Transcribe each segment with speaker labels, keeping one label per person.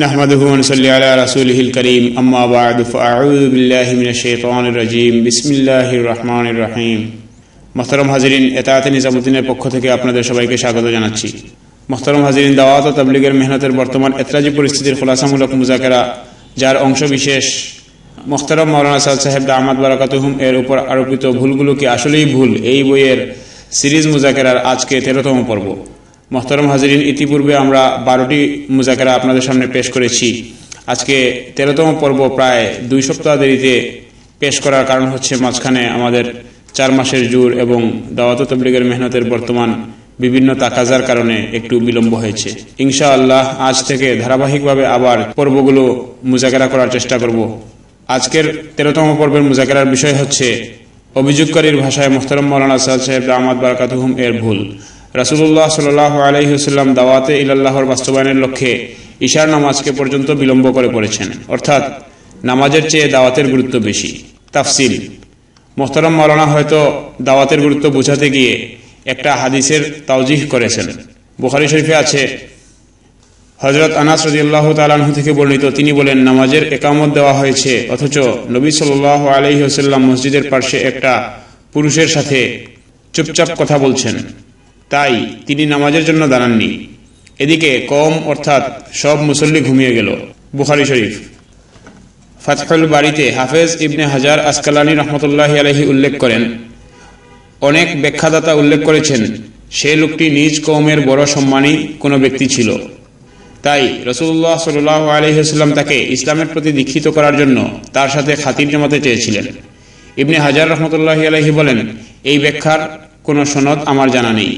Speaker 1: نحمده ونصلي على رسوله الكريم أما بعد فأعوذ بالله من الشيطان الرجيم بسم الله الرحمن الرحيم মোহতারম হাজিরিন এতায়াতে নিজামুদ্দিনের পক্ষ থেকে আপনাদের সবাইকে স্বাগত জানাচ্ছি মোহতারম হাজিরিন দাওয়াত ও তাবলিগের মেহনতের বর্তমান এতরাজি পরিস্থিতির খোলাসামূলক মুজাকেরা যার অংশ বিশেষ মোহতারম মৌলানা সাদ সাহেব আহমদ বারাকাতুহুম এর উপর আরোপিত ভুলগুলো কি আসলেই ভুল এই বইয়ের সিরিজ মুজাকেরার আজকে তেরোতম পর্ব মোহতারম হাজরিন ইতিপূর্বে আমরা বারোটি মুজাকেরা আপনাদের সামনে পেশ করেছি আজকে তেরোতম পর্ব প্রায় দুই সপ্তাহ দেরিতে পেশ করার কারণ হচ্ছে মাঝখানে আমাদের চার মাসের জোর এবং দাওয়াত তবলিগের মেহনতের বর্তমান বিভিন্ন তাকাজার কারণে একটু বিলম্ব হয়েছে ইনশা আল্লাহ আজ থেকে ধারাবাহিকভাবে আবার পর্বগুলো মুজাকেরা করার চেষ্টা করব আজকের তেরোতম পর্বের মুজাকেরার বিষয় হচ্ছে অভিযোগকারীর ভাষায় মোহতারম মৌলানা সাহেব রাহমাদ বারাকাতুহুম এর ভুল রাসুল্লাহ সাল আলহিহসাল্লাম দাওয়াতে ইল্লাহর বাস্তবায়নের লক্ষ্যে ঈশার নামাজকে পর্যন্ত বিলম্ব করে পড়েছেন অর্থাৎ নামাজের চেয়ে দাওয়াতের গুরুত্ব বেশি তাফসিল মোহতারম মালানা হয়তো দাওয়াতের গুরুত্ব বোঝাতে গিয়ে একটা হাদিসের তাওজিহ করেছেন বুখারি শরীফে আছে হজরত আনাস রদিয়াল্লাহ তালাহ থেকে বর্ণিত তিনি বলেন নামাজের একামত দেওয়া হয়েছে অথচ নবী সাল আলহিহসাল্লাম হোসাল্লাম মসজিদের পার্শ্বে একটা পুরুষের সাথে চুপচাপ কথা বলছেন তাই তিনি নামাজের জন্য দাঁড়াননি এদিকে কম অর্থাৎ সব মুসল্লি ঘুমিয়ে গেল বুখারি শরীফ ফাজখাল বাড়িতে হাফেজ ইবনে হাজার আসকালানি রহমতুল্লাহ আলহি উল্লেখ করেন অনেক ব্যাখ্যাদাতা উল্লেখ করেছেন সে লোকটি নিজ কৌমের বড় সম্মানী কোনো ব্যক্তি ছিল তাই রসুল্লাহ সাল আলহিহাস্লাম তাকে ইসলামের প্রতি দীক্ষিত করার জন্য তার সাথে খাতির জমাতে চেয়েছিলেন ইবনে হাজার রহমতুল্লাহ আলহি বলেন এই ব্যাখ্যার কোনো সনদ আমার জানা নেই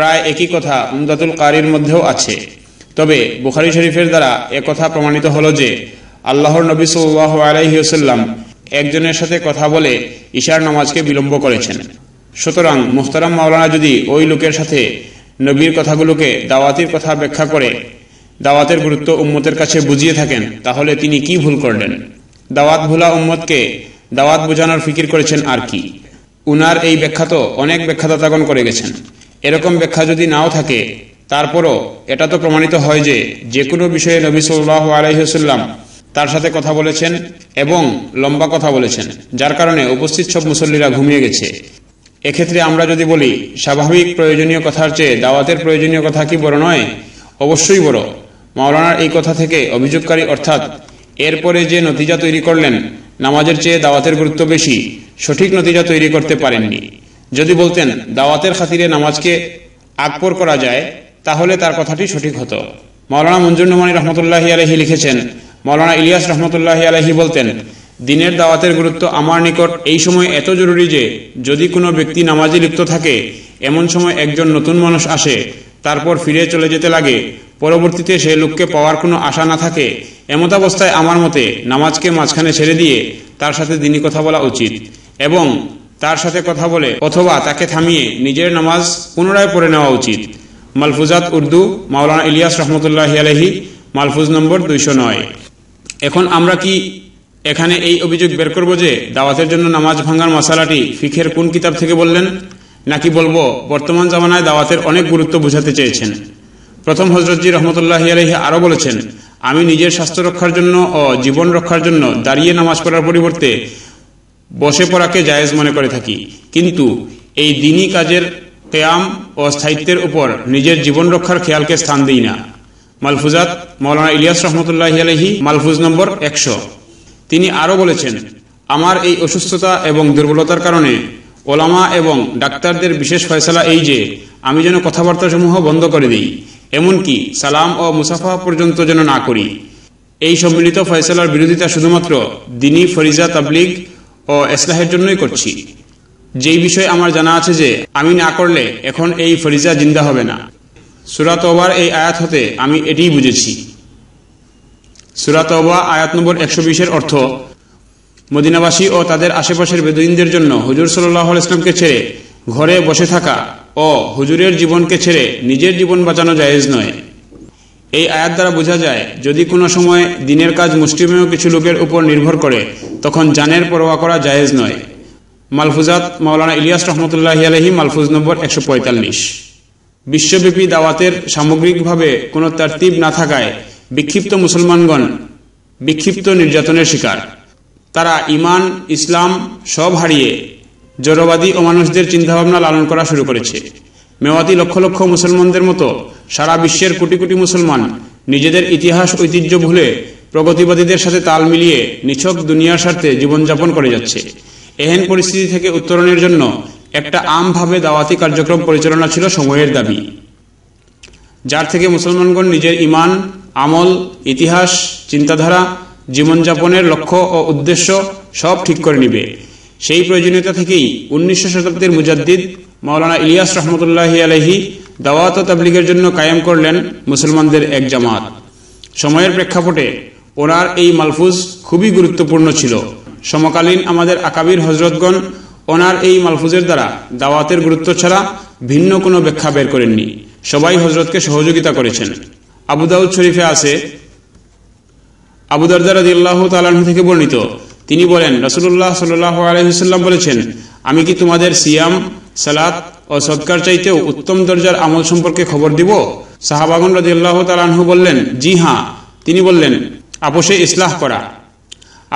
Speaker 1: প্রায় একই কথা উমদাতুল কারির মধ্যেও আছে তবে বুখারি শরীফের দ্বারা কথা প্রমাণিত হলো যে আল্লাহর নবী সাল্লাহ আলহিউসাল্লাম একজনের সাথে কথা বলে ঈশার নামাজকে বিলম্ব করেছেন সুতরাং মুহতারাম মাওলানা যদি ওই লোকের সাথে নবীর কথাগুলোকে দাওয়াতির কথা ব্যাখ্যা করে দাওয়াতের গুরুত্ব উম্মতের কাছে বুঝিয়ে থাকেন তাহলে তিনি কি ভুল করলেন দাওয়াত ভোলা উম্মতকে দাওয়াত বোঝানোর ফিকির করেছেন আর কি উনার এই ব্যাখ্যাত অনেক ব্যাখ্যাদাতাগণ করে গেছেন এরকম ব্যাখ্যা যদি নাও থাকে তারপরও এটা তো প্রমাণিত হয় যে যে কোনো বিষয়ে নবী সাল্লাহ আলহিহসাল্লাম তার সাথে কথা বলেছেন এবং লম্বা কথা বলেছেন যার কারণে উপস্থিত সব মুসল্লিরা ঘুমিয়ে গেছে এক্ষেত্রে আমরা যদি বলি স্বাভাবিক প্রয়োজনীয় কথার চেয়ে দাওয়াতের প্রয়োজনীয় কথা কি বড় নয় অবশ্যই বড় মাওলানার এই কথা থেকে অভিযোগকারী অর্থাৎ এরপরে যে নতিজা তৈরি করলেন নামাজের চেয়ে দাওয়াতের গুরুত্ব বেশি সঠিক নতিজা তৈরি করতে পারেননি যদি বলতেন দাওয়াতের খাতিরে নামাজকে আকপর করা যায় তাহলে তার কথাটি সঠিক হতো মৌলানা নমানি রহমতুল্লাহি আলহি লিখেছেন মৌলানা ইলিয়াস রহমতুল্লাহি আলহি বলতেন দিনের দাওয়াতের গুরুত্ব আমার নিকট এই সময় এত জরুরি যে যদি কোনো ব্যক্তি নামাজে লিপ্ত থাকে এমন সময় একজন নতুন মানুষ আসে তারপর ফিরে চলে যেতে লাগে পরবর্তীতে সে লোককে পাওয়ার কোনো আশা না থাকে এমতাবস্থায় আমার মতে নামাজকে মাঝখানে ছেড়ে দিয়ে তার সাথে দিনই কথা বলা উচিত এবং তার সাথে কথা বলে অথবা তাকে থামিয়ে নিজের নামাজ পুনরায় পড়ে নেওয়া উচিত মালফুজাত উর্দু মাওলানা ইলিয়াস রহমতুল্লাহ আলহি মালফুজ নম্বর দুইশো নয় এখন আমরা কি এখানে এই অভিযোগ বের করব যে দাওয়াতের জন্য নামাজ ভাঙ্গার মশালাটি ফিখের কোন কিতাব থেকে বললেন নাকি বলবো বর্তমান জামানায় দাওয়াতের অনেক গুরুত্ব বোঝাতে চেয়েছেন প্রথম হজরতজি রহমতুল্লাহ আলহি আরও বলেছেন আমি নিজের স্বাস্থ্য রক্ষার জন্য ও জীবন রক্ষার জন্য দাঁড়িয়ে নামাজ পড়ার পরিবর্তে বসে পড়াকে জায়েজ মনে করে থাকি কিন্তু এই দিনই কাজের কেয়াম ও স্থায়িত্বের উপর নিজের জীবন রক্ষার খেয়ালকে স্থান দিই না মালফুজাত মৌলানা ইলিয়াস রহমতুল্লাহ আলহি মালফুজ নম্বর একশো তিনি আরও বলেছেন আমার এই অসুস্থতা এবং দুর্বলতার কারণে ওলামা এবং ডাক্তারদের বিশেষ ফয়সলা এই যে আমি যেন কথাবার্তাসমূহ বন্ধ করে দিই এমনকি সালাম ও মুসাফা পর্যন্ত যেন না করি এই সম্মিলিত ফয়সলার বিরোধিতা শুধুমাত্র দিনী ফরিজা তাবলিগ ও এসলাহের জন্যই করছি যেই বিষয়ে আমার জানা আছে যে আমি না করলে এখন এই ফরিজা জিন্দা হবে না সুরাত ওবার এই আয়াত হতে আমি এটিই বুঝেছি সুরাত ওবা আয়াত নম্বর একশো বিশের অর্থ মদিনাবাসী ও তাদের আশেপাশের বেদুইনদের জন্য হুজুর সাল্লাহ ইসলামকে ছেড়ে ঘরে বসে থাকা ও হুজুরের জীবনকে ছেড়ে নিজের জীবন বাঁচানো জায়েজ নয় এই আয়াত দ্বারা বোঝা যায় যদি কোনো সময় দিনের কাজ মুষ্টিমেয় কিছু লোকের উপর নির্ভর করে তখন জানের পরোয়া করা জায়েজ নয় মালফুজাত মাওলানা ইলিয়াস রহমতুল্লাহ আলহি মালফুজ নম্বর একশো পঁয়তাল্লিশ বিশ্বব্যাপী দাওয়াতের সামগ্রিকভাবে কোনো তারতিব না থাকায় বিক্ষিপ্ত মুসলমানগণ বিক্ষিপ্ত নির্যাতনের শিকার তারা ইমান ইসলাম সব হারিয়ে জড়বাদী ও মানুষদের চিন্তাভাবনা লালন করা শুরু করেছে মেওয়াতি লক্ষ লক্ষ মুসলমানদের মতো সারা বিশ্বের কোটি কোটি মুসলমান নিজেদের ইতিহাস ঐতিহ্য ভুলে প্রগতিবাদীদের সাথে তাল মিলিয়ে নিছক দুনিয়ার স্বার্থে জীবনযাপন করে যাচ্ছে এহেন পরিস্থিতি থেকে উত্তরণের জন্য একটা আমভাবে দাওয়াতি কার্যক্রম পরিচালনা ছিল সময়ের দাবি যার থেকে মুসলমানগণ নিজের ইমান আমল ইতিহাস চিন্তাধারা জীবনযাপনের লক্ষ্য ও উদ্দেশ্য সব ঠিক করে নিবে সেই প্রয়োজনীয়তা থেকেই উনিশশো শতাব্দীর মুজাদ্দিদ মৌলানা ইলিয়াস রহমতুল্লাহি আলহী দাওয়াত ও তাবলিগের জন্য কায়েম করলেন মুসলমানদের এক জামাত সময়ের প্রেক্ষাপটে ওনার এই মালফুজ খুবই গুরুত্বপূর্ণ ছিল সমকালীন আমাদের আকাবির হজরতগণ ওনার এই মালফুজের দ্বারা দাওয়াতের গুরুত্ব ছাড়া ভিন্ন কোনো ব্যাখ্যা বের করেননি সবাই হজরতকে সহযোগিতা করেছেন আবুদাউদ শরীফে আছে আবুদারদার আল্লাহ তালাহ থেকে বর্ণিত তিনি বলেন রসুল্লাহ সাল্লাহ বলেছেন আমি কি তোমাদের সিয়াম সালাত ও সৎকার চাইতেও উত্তম দরজার আমল সম্পর্কে খবর দিব সাহাবাগন রাজিয়াল্লাহ তালাহু বললেন জি হ্যাঁ তিনি বললেন আপোষে ইসলাহ করা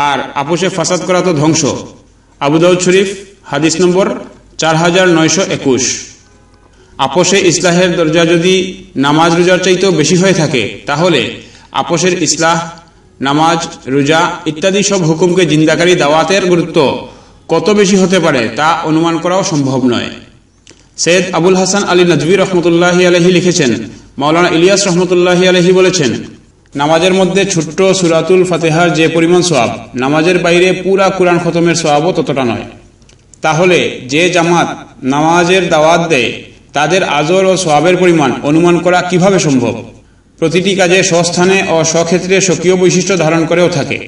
Speaker 1: আর আপোষে ফাসাদ করা তো ধ্বংস আবুদাউদ শরীফ হাদিস নম্বর চার হাজার নয়শো একুশ আপোষে ইসলাহের দরজা যদি নামাজ রোজার চাইতেও বেশি হয়ে থাকে তাহলে আপোষের ইসলাহ নামাজ রোজা ইত্যাদি সব হুকুমকে জিন্দাকারী দাওয়াতের গুরুত্ব কত বেশি হতে পারে তা অনুমান করাও সম্ভব নয় সৈয়দ আবুল হাসান আলী নজবি রহমতুল্লাহি আলহি লিখেছেন মাওলানা ইলিয়াস রহমতুল্লাহি আলহি বলেছেন নামাজের মধ্যে ছোট্ট সুরাতুল ফাতেহার যে পরিমাণ সোয়াব নামাজের বাইরে পুরা কোরআন খতমের সোয়াবও ততটা নয় তাহলে যে জামাত নামাজের দাওয়াত দেয় তাদের আজর ও সোয়াবের পরিমাণ অনুমান করা কিভাবে সম্ভব প্রতিটি কাজে স্বস্থানে ও স্বক্ষেত্রে স্বকীয় বৈশিষ্ট্য ধারণ করেও থাকে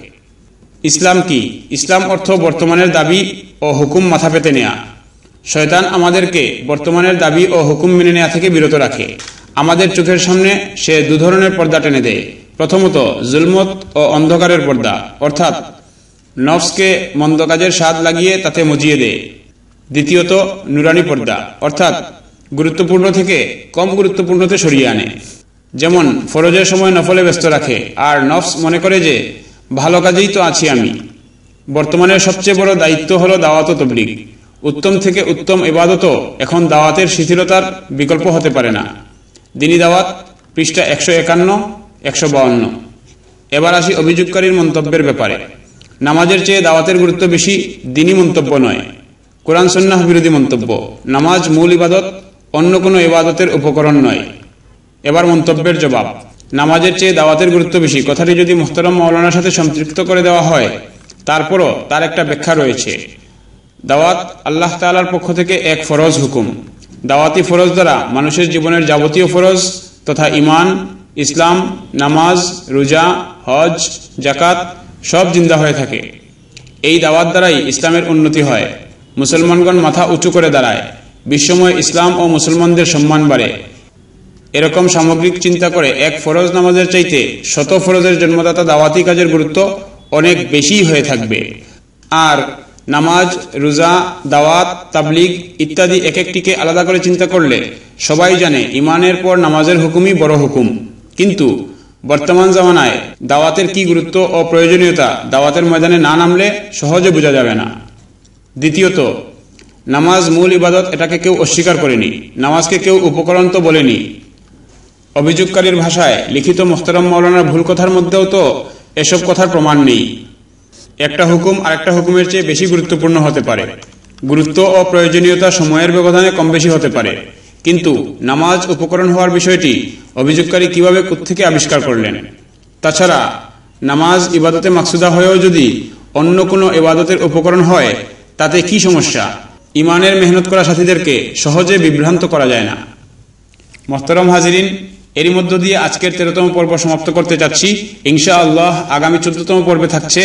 Speaker 1: ইসলাম কি ইসলাম অর্থ বর্তমানের দাবি ও হুকুম মাথা পেতে নেয়া শয়তান আমাদেরকে বর্তমানের দাবি ও হুকুম মেনে নেওয়া থেকে বিরত রাখে আমাদের চোখের সামনে সে দু ধরনের পর্দা টেনে দেয় প্রথমত জুলমত ও অন্ধকারের পর্দা অর্থাৎ নফসকে মন্দ কাজের স্বাদ লাগিয়ে তাতে মজিয়ে দেয় দ্বিতীয়ত নুরানি পর্দা অর্থাৎ গুরুত্বপূর্ণ থেকে কম গুরুত্বপূর্ণতে সরিয়ে আনে যেমন ফরজের সময় নফলে ব্যস্ত রাখে আর নফস মনে করে যে ভালো কাজেই তো আছি আমি বর্তমানের সবচেয়ে বড় দায়িত্ব হলো দাওয়াত তবলিগ উত্তম থেকে উত্তম এবাদতও এখন দাওয়াতের শিথিলতার বিকল্প হতে পারে না দিনী দাওয়াত পৃষ্ঠা একশো একান্ন একশো বাউন্ন এবার আসি অভিযোগকারীর মন্তব্যের ব্যাপারে নামাজের চেয়ে দাওয়াতের গুরুত্ব বেশি দিনই মন্তব্য নয় কোরআন সন্ন্যাহ বিরোধী মন্তব্য নামাজ মূল ইবাদত অন্য কোনো ইবাদতের উপকরণ নয় এবার মন্তব্যের জবাব নামাজের চেয়ে দাওয়াতের গুরুত্ব বেশি কথাটি যদি মোহতরম মৌলানার সাথে সম্পৃক্ত করে দেওয়া হয় তারপরও তার একটা ব্যাখ্যা রয়েছে দাওয়াত আল্লাহ তালার পক্ষ থেকে এক ফরজ হুকুম দাওয়াতি ফরজ দ্বারা মানুষের জীবনের যাবতীয় ফরজ তথা ইমান ইসলাম নামাজ রোজা হজ জাকাত সব জিন্দা হয়ে থাকে এই দাওয়াত দ্বারাই ইসলামের উন্নতি হয় মুসলমানগণ মাথা উঁচু করে দাঁড়ায় বিশ্বময় ইসলাম ও মুসলমানদের সম্মান বাড়ে এরকম সামগ্রিক চিন্তা করে এক ফরজ নামাজের চাইতে শত ফরজের জন্মদাতা দাওয়াতি কাজের গুরুত্ব অনেক বেশি হয়ে থাকবে আর নামাজ রোজা দাওয়াত তাবলিগ ইত্যাদি এক একটিকে আলাদা করে চিন্তা করলে সবাই জানে ইমানের পর নামাজের হুকুমই বড় হুকুম কিন্তু বর্তমান জামানায় দাওয়াতের কি গুরুত্ব ও প্রয়োজনীয়তা দাওয়াতের ময়দানে না নামলে সহজে বোঝা যাবে না দ্বিতীয়ত নামাজ মূল ইবাদত এটাকে কেউ অস্বীকার করেনি নামাজকে কেউ উপকরণ তো বলেনি অভিযোগকারীর ভাষায় লিখিত মোহতারম মৌলানার ভুল কথার মধ্যেও তো এসব কথার প্রমাণ নেই একটা হুকুম আরেকটা হুকুমের চেয়ে বেশি গুরুত্বপূর্ণ হতে পারে গুরুত্ব ও প্রয়োজনীয়তা সময়ের ব্যবধানে কম বেশি হতে পারে কিন্তু নামাজ উপকরণ হওয়ার বিষয়টি অভিযোগকারী কিভাবে থেকে আবিষ্কার করলেন তাছাড়া নামাজ ইবাদতে মাকসুদা হয়েও যদি অন্য কোনো ইবাদতের উপকরণ হয় তাতে কি সমস্যা ইমানের মেহনত করা সাথীদেরকে সহজে বিভ্রান্ত করা যায় না মোহতরম হাজিরিন এরই মধ্য দিয়ে আজকের তেরোতম পর্ব সমাপ্ত করতে চাচ্ছি ইনশা আল্লাহ আগামী চোদ্দতম পর্বে থাকছে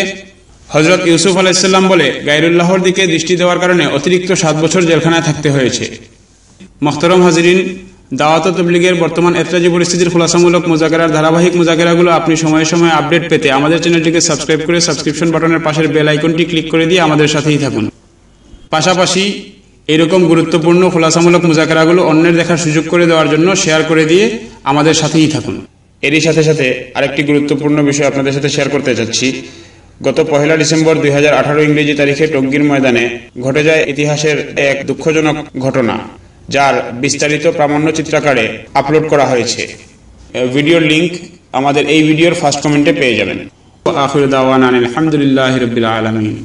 Speaker 1: হজরত ইউসুফ আলাইসাল্লাম বলে গাইরুল্লাহর দিকে দৃষ্টি দেওয়ার কারণে অতিরিক্ত সাত বছর জেলখানায় থাকতে হয়েছে মখতরম হাজরিন দাওয়াত তবলিগের বর্তমান এতরাজি পরিস্থিতির খোলাসামূলক মোজাকেরার ধারাবাহিক মোজাকেরাগুলো আপনি সময়ে সময়ে আপডেট পেতে আমাদের চ্যানেলটিকে সাবস্ক্রাইব করে সাবস্ক্রিপশন বাটনের পাশের বেল আইকনটি ক্লিক করে দিয়ে আমাদের সাথেই থাকুন পাশাপাশি এরকম গুরুত্বপূর্ণ খোলাসামূলক মোজাকেরাগুলো অন্যের দেখার সুযোগ করে দেওয়ার জন্য শেয়ার করে দিয়ে আমাদের সাথেই থাকুন এরই সাথে সাথে আরেকটি গুরুত্বপূর্ণ বিষয় আপনাদের সাথে শেয়ার করতে চাচ্ছি গত পহেলা ডিসেম্বর দুই ইংরেজি তারিখে টঙ্গীর ময়দানে ঘটে যায় ইতিহাসের এক দুঃখজনক ঘটনা যার বিস্তারিত প্রামাণ্য চিত্রাকারে আপলোড করা হয়েছে ভিডিওর লিঙ্ক আমাদের এই ভিডিওর ফার্স্ট কমেন্টে পেয়ে যাবেন দাওয়ান আলহামদুলিল্লাহ রবিল আলমিন